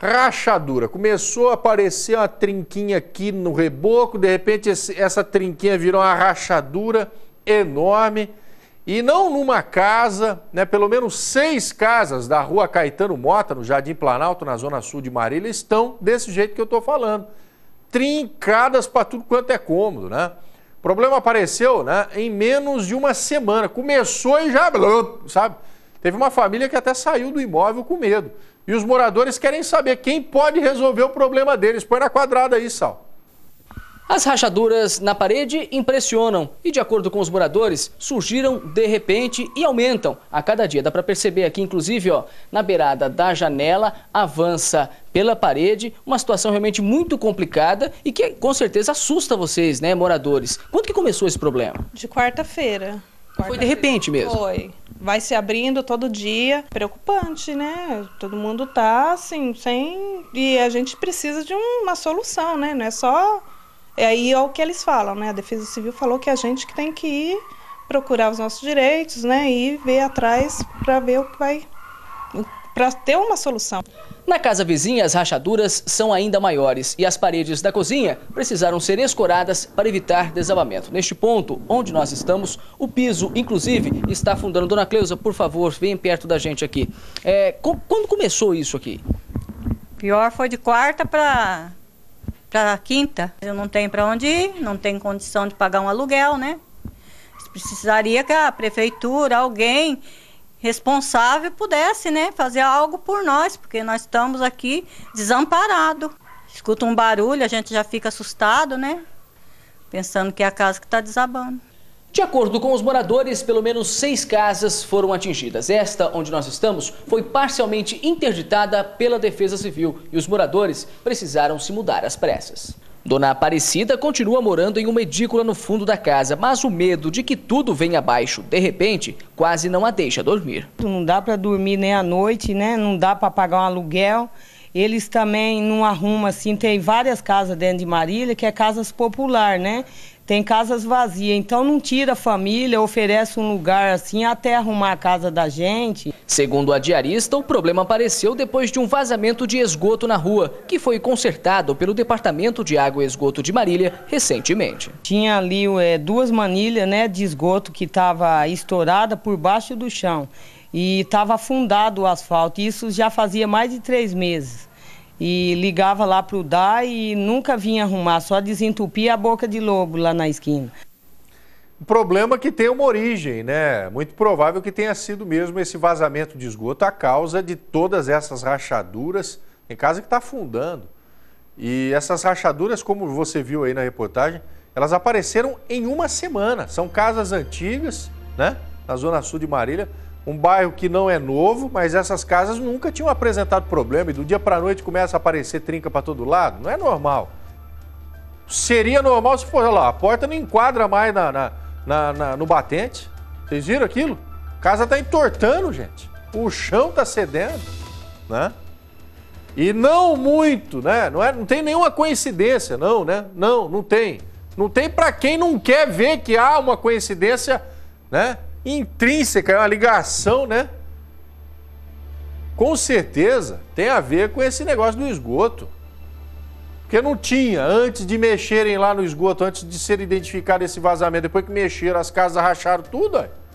rachadura. Começou a aparecer uma trinquinha aqui no reboco, de repente esse, essa trinquinha virou uma rachadura enorme. E não numa casa, né, pelo menos seis casas da rua Caetano Mota, no Jardim Planalto, na zona sul de Marília, estão desse jeito que eu estou falando. Trincadas para tudo quanto é cômodo, né? O problema apareceu né, em menos de uma semana. Começou e já... sabe? Teve uma família que até saiu do imóvel com medo. E os moradores querem saber quem pode resolver o problema deles. Põe na quadrada aí, Sal. As rachaduras na parede impressionam e, de acordo com os moradores, surgiram de repente e aumentam a cada dia. Dá para perceber aqui, inclusive, ó, na beirada da janela, avança pela parede, uma situação realmente muito complicada e que com certeza assusta vocês, né, moradores. Quando que começou esse problema? De quarta-feira. Quarta foi de repente mesmo. Foi. Vai se abrindo todo dia. Preocupante, né? Todo mundo tá assim, sem. E a gente precisa de uma solução, né? Não é só. E é aí é o que eles falam, né? A Defesa Civil falou que a gente que tem que ir procurar os nossos direitos, né? E ver atrás para ver o que vai para ter uma solução. Na casa vizinha, as rachaduras são ainda maiores e as paredes da cozinha precisaram ser escoradas para evitar desabamento. Neste ponto, onde nós estamos, o piso, inclusive, está afundando. Dona Cleusa, por favor, vem perto da gente aqui. É, quando começou isso aqui? Pior foi de quarta para para quinta. Eu não tenho para onde ir, não tenho condição de pagar um aluguel, né? Precisaria que a prefeitura, alguém responsável pudesse, né, fazer algo por nós, porque nós estamos aqui desamparados. Escuta um barulho, a gente já fica assustado, né? Pensando que é a casa que está desabando. De acordo com os moradores, pelo menos seis casas foram atingidas. Esta, onde nós estamos, foi parcialmente interditada pela Defesa Civil e os moradores precisaram se mudar às pressas. Dona Aparecida continua morando em uma edícula no fundo da casa, mas o medo de que tudo venha abaixo de repente quase não a deixa dormir. Não dá para dormir nem à noite, né? Não dá para pagar um aluguel eles também não arrumam assim. Tem várias casas dentro de Marília que é casas popular, né? Tem casas vazias, então não tira a família, oferece um lugar assim até arrumar a casa da gente. Segundo a diarista, o problema apareceu depois de um vazamento de esgoto na rua, que foi consertado pelo Departamento de Água e Esgoto de Marília recentemente. Tinha ali é, duas manilhas né, de esgoto que estava estourada por baixo do chão e estava afundado o asfalto. Isso já fazia mais de três meses. E ligava lá para o DAI e nunca vinha arrumar, só desentupia a boca de lobo lá na esquina. O problema é que tem uma origem, né? Muito provável que tenha sido mesmo esse vazamento de esgoto a causa de todas essas rachaduras. em casa que está afundando. E essas rachaduras, como você viu aí na reportagem, elas apareceram em uma semana. São casas antigas, né? Na zona sul de Marília, um bairro que não é novo, mas essas casas nunca tinham apresentado problema e do dia para noite começa a aparecer trinca para todo lado. Não é normal. Seria normal se for, lá, a porta não enquadra mais na, na, na, na no batente. Vocês viram aquilo? A casa está entortando, gente. O chão está cedendo, né? E não muito, né? Não, é, não tem nenhuma coincidência, não, né? Não, não tem. Não tem para quem não quer ver que há uma coincidência, né? intrínseca, é uma ligação, né? Com certeza tem a ver com esse negócio do esgoto. Porque não tinha, antes de mexerem lá no esgoto, antes de ser identificado esse vazamento, depois que mexeram, as casas racharam tudo, ó.